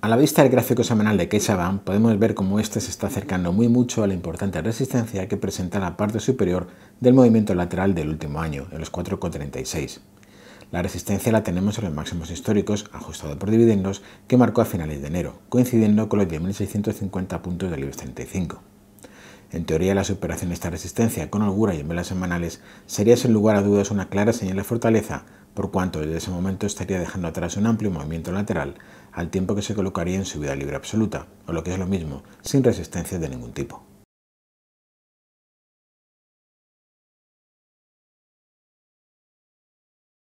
A la vista del gráfico semanal de CaixaBank podemos ver cómo este se está acercando muy mucho a la importante resistencia que presenta la parte superior del movimiento lateral del último año, en los 4,36. La resistencia la tenemos en los máximos históricos, ajustado por dividendos, que marcó a finales de enero, coincidiendo con los 10.650 puntos del IBEX 35. En teoría, la superación de esta resistencia con holgura y en velas semanales sería sin lugar a dudas una clara señal de fortaleza, por cuanto desde ese momento estaría dejando atrás un amplio movimiento lateral, al tiempo que se colocaría en subida libre absoluta, o lo que es lo mismo, sin resistencia de ningún tipo.